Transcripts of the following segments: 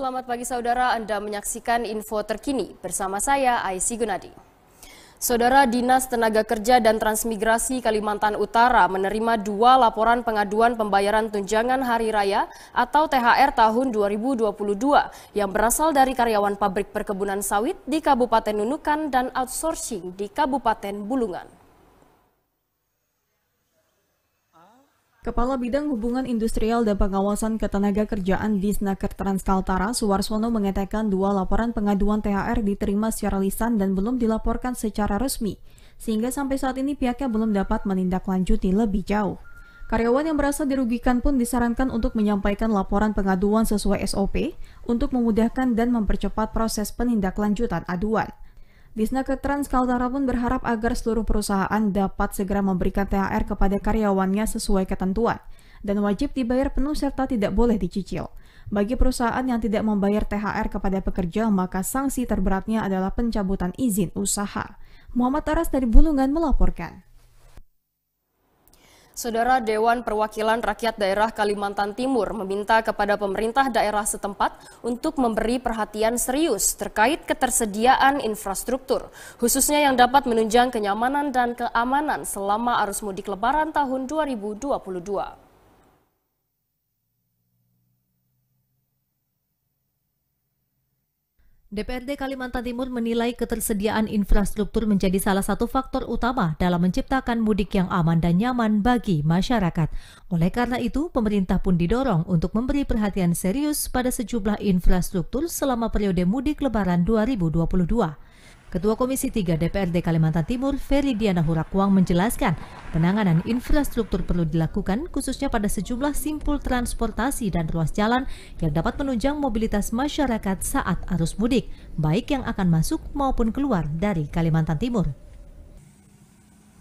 Selamat pagi saudara, Anda menyaksikan info terkini bersama saya Aisy Gunadi. Saudara Dinas Tenaga Kerja dan Transmigrasi Kalimantan Utara menerima dua laporan pengaduan pembayaran tunjangan hari raya atau THR tahun 2022 yang berasal dari karyawan pabrik perkebunan sawit di Kabupaten Nunukan dan outsourcing di Kabupaten Bulungan. Kepala Bidang Hubungan Industrial dan Pengawasan Ketenaga Kerjaan di Snaker Transkaltara, Suwarsono mengatakan dua laporan pengaduan THR diterima secara lisan dan belum dilaporkan secara resmi, sehingga sampai saat ini pihaknya belum dapat menindaklanjuti lebih jauh. Karyawan yang merasa dirugikan pun disarankan untuk menyampaikan laporan pengaduan sesuai SOP untuk memudahkan dan mempercepat proses penindaklanjutan aduan. Disnaker Trans Kaltara pun berharap agar seluruh perusahaan dapat segera memberikan THR kepada karyawannya sesuai ketentuan dan wajib dibayar penuh serta tidak boleh dicicil. Bagi perusahaan yang tidak membayar THR kepada pekerja, maka sanksi terberatnya adalah pencabutan izin usaha. Muhammad Aras dari Bulungan melaporkan. Saudara Dewan Perwakilan Rakyat Daerah Kalimantan Timur meminta kepada pemerintah daerah setempat untuk memberi perhatian serius terkait ketersediaan infrastruktur, khususnya yang dapat menunjang kenyamanan dan keamanan selama arus mudik lebaran tahun 2022. DPRD Kalimantan Timur menilai ketersediaan infrastruktur menjadi salah satu faktor utama dalam menciptakan mudik yang aman dan nyaman bagi masyarakat. Oleh karena itu, pemerintah pun didorong untuk memberi perhatian serius pada sejumlah infrastruktur selama periode mudik Lebaran 2022. Ketua Komisi 3 DPRD Kalimantan Timur, Ferry Diana Hurakwang menjelaskan, penanganan infrastruktur perlu dilakukan khususnya pada sejumlah simpul transportasi dan ruas jalan yang dapat menunjang mobilitas masyarakat saat arus mudik, baik yang akan masuk maupun keluar dari Kalimantan Timur.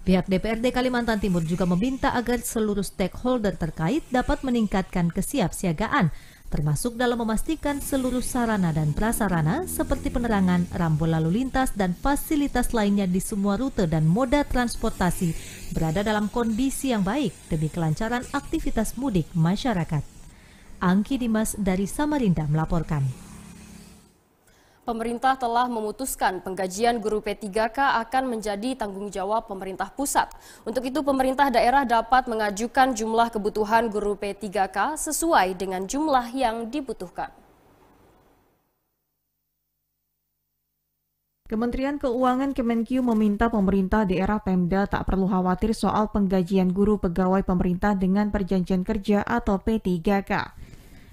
Pihak DPRD Kalimantan Timur juga meminta agar seluruh stakeholder terkait dapat meningkatkan kesiapsiagaan termasuk dalam memastikan seluruh sarana dan prasarana seperti penerangan, rambu lalu lintas, dan fasilitas lainnya di semua rute dan moda transportasi berada dalam kondisi yang baik demi kelancaran aktivitas mudik masyarakat. Angki Dimas dari Samarinda melaporkan pemerintah telah memutuskan penggajian guru P3K akan menjadi tanggung jawab pemerintah pusat. Untuk itu pemerintah daerah dapat mengajukan jumlah kebutuhan guru P3K sesuai dengan jumlah yang dibutuhkan. Kementerian Keuangan Kemenkyu meminta pemerintah daerah Pemda tak perlu khawatir soal penggajian guru pegawai pemerintah dengan perjanjian kerja atau P3K.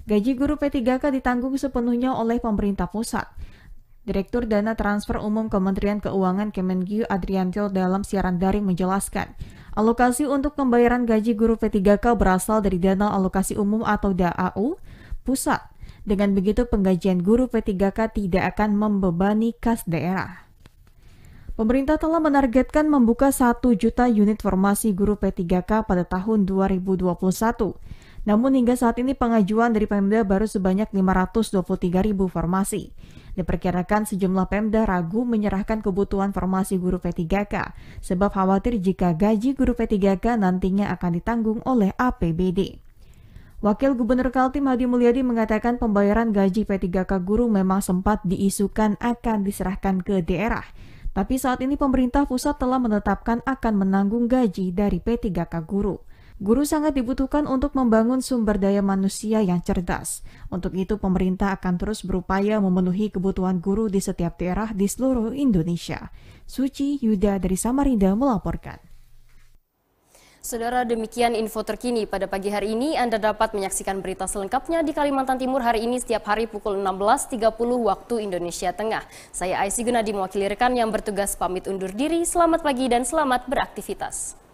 Gaji guru P3K ditanggung sepenuhnya oleh pemerintah pusat. Direktur Dana Transfer Umum Kementerian Keuangan Kemenkyu Adrianto dalam siaran daring menjelaskan, alokasi untuk pembayaran gaji guru P3K berasal dari Dana Alokasi Umum atau DAU pusat. Dengan begitu penggajian guru P3K tidak akan membebani kas daerah. Pemerintah telah menargetkan membuka 1 juta unit formasi guru P3K pada tahun 2021. Namun hingga saat ini pengajuan dari Pemda baru sebanyak 523 ribu formasi. Diperkirakan sejumlah Pemda ragu menyerahkan kebutuhan formasi guru P3K sebab khawatir jika gaji guru P3K nantinya akan ditanggung oleh APBD. Wakil Gubernur Kaltim Hadi Mulyadi mengatakan pembayaran gaji P3K guru memang sempat diisukan akan diserahkan ke daerah. Tapi saat ini pemerintah pusat telah menetapkan akan menanggung gaji dari P3K guru. Guru sangat dibutuhkan untuk membangun sumber daya manusia yang cerdas. Untuk itu, pemerintah akan terus berupaya memenuhi kebutuhan guru di setiap daerah di seluruh Indonesia. Suci Yuda dari Samarinda melaporkan. Saudara, demikian info terkini pada pagi hari ini. Anda dapat menyaksikan berita selengkapnya di Kalimantan Timur hari ini setiap hari pukul 16.30 waktu Indonesia Tengah. Saya Aisy Gunadi mewakili rekan yang bertugas pamit undur diri. Selamat pagi dan selamat beraktivitas.